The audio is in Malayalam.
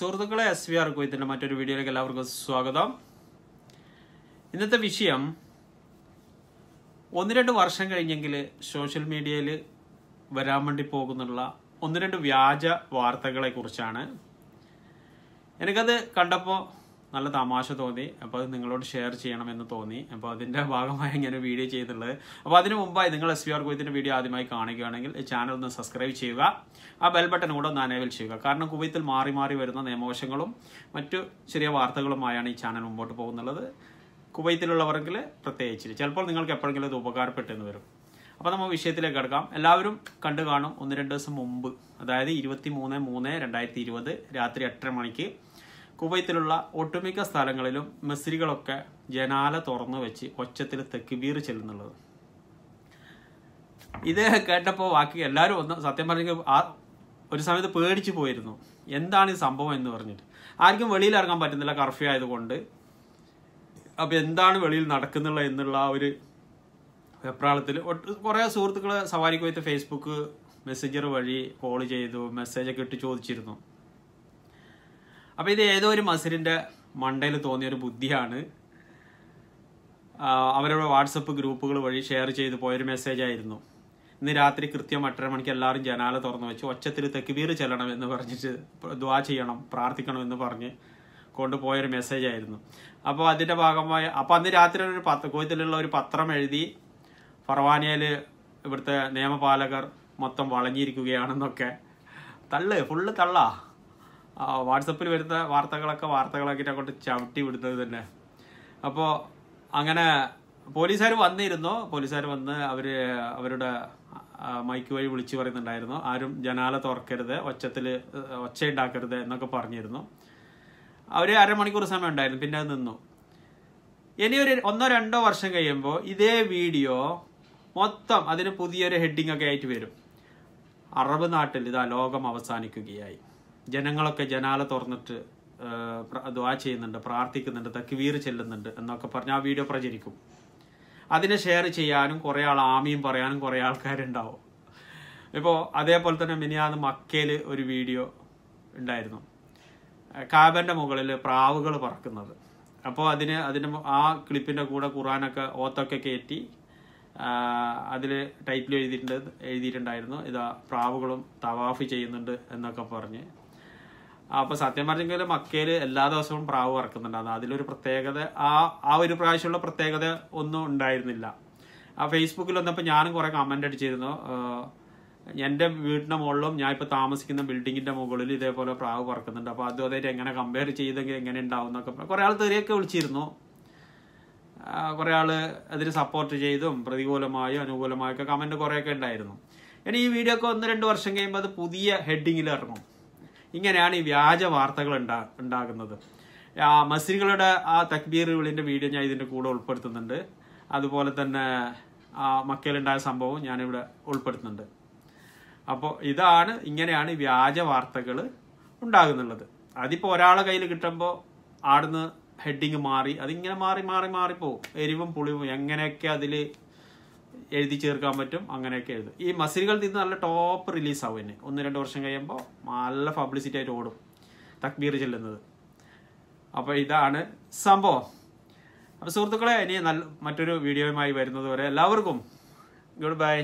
സുഹൃത്തുക്കളെ എസ് വി ആർ കോയത്തിൻ്റെ മറ്റൊരു വീഡിയോയിലേക്ക് എല്ലാവർക്കും സ്വാഗതം ഇന്നത്തെ വിഷയം ഒന്ന് രണ്ട് വർഷം കഴിഞ്ഞെങ്കിൽ സോഷ്യൽ മീഡിയയിൽ വരാൻ വേണ്ടി പോകുന്നുള്ള ഒന്ന് രണ്ട് വ്യാജ വാർത്തകളെ കുറിച്ചാണ് എനിക്കത് കണ്ടപ്പോൾ നല്ല തമാശ തോന്നി അപ്പോൾ അത് നിങ്ങളോട് ഷെയർ ചെയ്യണമെന്ന് തോന്നി അപ്പോൾ അതിൻ്റെ ഭാഗമായി ഞാൻ വീഡിയോ ചെയ്തിട്ടുള്ളത് അപ്പോൾ അതിന് മുമ്പായി നിങ്ങൾ എസ് വി ആർ കുവൈത്തിൻ്റെ വീഡിയോ ആദ്യമായി കാണുകയാണെങ്കിൽ ചാനൽ ഒന്ന് സബ്സ്ക്രൈബ് ചെയ്യുക ആ ബെൽ ബട്ടൺ കൂടെ ഒന്ന് അനേബിൾ ചെയ്യുക കാരണം കുവൈത്തിൽ മാറി മാറി വരുന്ന നിയമവശങ്ങളും മറ്റു ചെറിയ വാർത്തകളുമായാണ് ഈ ചാനൽ മുമ്പോട്ട് പോകുന്നുള്ളത് കുവൈത്തിലുള്ളവർക്കിൽ പ്രത്യേകിച്ച് ചിലപ്പോൾ നിങ്ങൾക്ക് എപ്പോഴെങ്കിലും ഇത് ഉപകാരപ്പെട്ടെന്ന് വരും അപ്പോൾ നമ്മൾ വിഷയത്തിലേക്ക് കിടക്കാം എല്ലാവരും കണ്ടു കാണും ഒന്ന് രണ്ട് ദിവസം മുമ്പ് അതായത് ഇരുപത്തി മൂന്ന് മൂന്ന് രണ്ടായിരത്തി ഇരുപത് രാത്രി എട്ടര മണിക്ക് കുവൈത്തിലുള്ള ഒട്ടുമിക്ക സ്ഥലങ്ങളിലും മിസ്രികളൊക്കെ ജനാല തുറന്നു വെച്ച് ഒച്ചത്തിൽ തെക്കുബീർ ചെല്ലുന്നുള്ളത് ഇത് കേട്ടപ്പോൾ ബാക്കി എല്ലാവരും ഒന്ന് സത്യം പറഞ്ഞെങ്കിൽ ആ ഒരു സമയത്ത് പേടിച്ചു പോയിരുന്നു എന്താണ് ഈ സംഭവം എന്ന് പറഞ്ഞിട്ട് ആർക്കും വെളിയിൽ ഇറങ്ങാൻ പറ്റുന്നില്ല കർഫ്യൂ ആയതുകൊണ്ട് അപ്പോൾ എന്താണ് വെളിയിൽ നടക്കുന്നുള്ള എന്നുള്ള ആ ഒരു വെപ്രാളത്തിൽ കുറേ സുഹൃത്തുക്കൾ സവാരി കുവൈത്ത് ഫേസ്ബുക്ക് മെസ്സഞ്ചർ വഴി കോൾ ചെയ്തു മെസ്സേജൊക്കെ ഇട്ട് ചോദിച്ചിരുന്നു അപ്പൊ ഇത് ഏതോ ഒരു മസിലിന്റെ മണ്ടയിൽ തോന്നിയ ഒരു ബുദ്ധിയാണ് അവരുടെ വാട്സപ്പ് ഗ്രൂപ്പുകൾ വഴി ഷെയർ ചെയ്ത് പോയൊരു മെസ്സേജ് ആയിരുന്നു ഇന്ന് രാത്രി കൃത്യം എട്ടര മണിക്ക് എല്ലാവരും ജനാല തുറന്നു വെച്ച് ഒച്ചത്തിൽ തെക്കുവീർ ചെല്ലണം എന്ന് പറഞ്ഞിട്ട് ദ്വാ ചെയ്യണം പ്രാർത്ഥിക്കണം എന്ന് പറഞ്ഞ് കൊണ്ടുപോയൊരു മെസ്സേജ് ആയിരുന്നു അപ്പോൾ അതിൻ്റെ ഭാഗമായി അപ്പോൾ അന്ന് രാത്രി ഒരു പത്ത് കോയത്തിലുള്ള ഒരു പത്രം എഴുതി ഫർവാനിയയിൽ ഇവിടുത്തെ നിയമപാലകർ മൊത്തം വളഞ്ഞിരിക്കുകയാണെന്നൊക്കെ തള്ള് ഫുള്ള് തള്ളാ വാട്സപ്പിൽ വരുന്ന വാർത്തകളൊക്കെ വാർത്തകളാക്കിയിട്ട് അങ്ങോട്ട് ചവിട്ടി വിടുന്നത് തന്നെ അപ്പോൾ അങ്ങനെ പോലീസുകാർ വന്നിരുന്നു പോലീസുകാർ വന്ന് അവർ അവരുടെ മൈക്ക് വഴി വിളിച്ചു പറയുന്നുണ്ടായിരുന്നു ആരും ജനാല തുറക്കരുത് ഒച്ചത്തിൽ ഒച്ചയുണ്ടാക്കരുത് എന്നൊക്കെ പറഞ്ഞിരുന്നു അവർ അരമണിക്കൂർ സമയം ഉണ്ടായിരുന്നു പിന്നെ അത് നിന്നു ഇനി ഒരു ഒന്നോ രണ്ടോ വർഷം കഴിയുമ്പോൾ ഇതേ വീഡിയോ മൊത്തം അതിന് പുതിയൊരു ഹെഡിങ് ഒക്കെ ആയിട്ട് വരും അറബ് നാട്ടിൽ ഇതാ ലോകം അവസാനിക്കുകയായി ജനങ്ങളൊക്കെ ജനാല തുറന്നിട്ട് ദ്വാ ചെയ്യുന്നുണ്ട് പ്രാർത്ഥിക്കുന്നുണ്ട് തക്വീർ ചെല്ലുന്നുണ്ട് എന്നൊക്കെ പറഞ്ഞ് ആ വീഡിയോ പ്രചരിക്കും അതിനെ ഷെയർ ചെയ്യാനും കുറേ ആൾ ആമിയും പറയാനും കുറേ ആൾക്കാരുണ്ടാവും ഇപ്പോൾ അതേപോലെ തന്നെ മിനിയാന്ന് മക്കയിൽ ഒരു വീഡിയോ ഉണ്ടായിരുന്നു കാബൻ്റെ മുകളിൽ പ്രാവുകൾ പറക്കുന്നത് അപ്പോൾ അതിന് അതിന് ആ ക്ലിപ്പിൻ്റെ കൂടെ ഖുറാനൊക്കെ ഓത്തൊക്കെ കയറ്റി അതിൽ ടൈറ്റിൽ എഴുതിയിട്ടുണ്ട് എഴുതിയിട്ടുണ്ടായിരുന്നു ഇതാ പ്രാവുകളും തവാഫ് ചെയ്യുന്നുണ്ട് എന്നൊക്കെ പറഞ്ഞ് അപ്പോൾ സത്യം പറഞ്ഞെങ്കിൽ മക്കയിൽ എല്ലാ ദിവസവും പ്രാവ് ഇറക്കുന്നുണ്ടായിരുന്നു അതിലൊരു പ്രത്യേകത ആ ആ ഒരു പ്രാവശ്യമുള്ള പ്രത്യേകത ഒന്നും ഉണ്ടായിരുന്നില്ല ആ ഫേസ്ബുക്കിൽ വന്നപ്പോൾ ഞാനും കുറെ കമന്റ് അടിച്ചിരുന്നു എൻ്റെ വീടിൻ്റെ മുകളിലും ഞാൻ ഇപ്പോൾ താമസിക്കുന്ന ബിൽഡിങ്ങിൻ്റെ മുകളിൽ ഇതേപോലെ പ്രാവ് പറക്കുന്നുണ്ട് അപ്പോൾ അതും എങ്ങനെ കമ്പയർ ചെയ്തെങ്കിൽ എങ്ങനെ ഉണ്ടാവും എന്നൊക്കെ കുറേ ആൾ തെറിയൊക്കെ വിളിച്ചിരുന്നു കുറേ ആൾ അതിന് സപ്പോർട്ട് ചെയ്തും പ്രതികൂലമായും അനുകൂലമായൊക്കെ കമൻറ്റ് കുറേയൊക്കെ ഉണ്ടായിരുന്നു ഇനി ഈ വീഡിയോ ഒക്കെ ഒന്ന് രണ്ട് വർഷം കഴിയുമ്പോൾ അത് പുതിയ ഹെഡിങ്ങിൽ ഇറങ്ങും ഇങ്ങനെയാണ് ഈ വ്യാജ വാർത്തകൾ ഉണ്ടാ ഉണ്ടാകുന്നത് ആ മസ്ജിദുകളുടെ ആ തക്ബീർ വിളിൻ്റെ വീഡിയോ ഞാൻ ഇതിൻ്റെ കൂടെ ഉൾപ്പെടുത്തുന്നുണ്ട് അതുപോലെ തന്നെ ആ മക്കയിലുണ്ടായ സംഭവം ഞാനിവിടെ ഉൾപ്പെടുത്തുന്നുണ്ട് അപ്പോൾ ഇതാണ് ഇങ്ങനെയാണ് വ്യാജ വാർത്തകൾ ഉണ്ടാകുന്നുള്ളത് അതിപ്പോൾ ഒരാളെ കയ്യിൽ കിട്ടുമ്പോൾ ആടുന്ന് ഹെഡിങ് മാറി അതിങ്ങനെ മാറി മാറി മാറിപ്പോവും എരിവും പുളിവും എങ്ങനെയൊക്കെ അതിൽ എഴുതി ചേർക്കാൻ പറ്റും അങ്ങനെയൊക്കെ എഴുതും ഈ മസിലുകൾ നിന്ന് നല്ല ടോപ്പ് റിലീസ് ആവും എന്നെ ഒന്ന് രണ്ട് വർഷം കഴിയുമ്പോൾ നല്ല പബ്ലിസിറ്റി ആയിട്ട് ഓടും തക്ബീർ ചെല്ലുന്നത് അപ്പോൾ ഇതാണ് സംഭവം അപ്പോൾ സുഹൃത്തുക്കളെ ഇനി നല്ല മറ്റൊരു വീഡിയോയുമായി വരുന്നത് വരെ എല്ലാവർക്കും ഗുഡ് ബൈ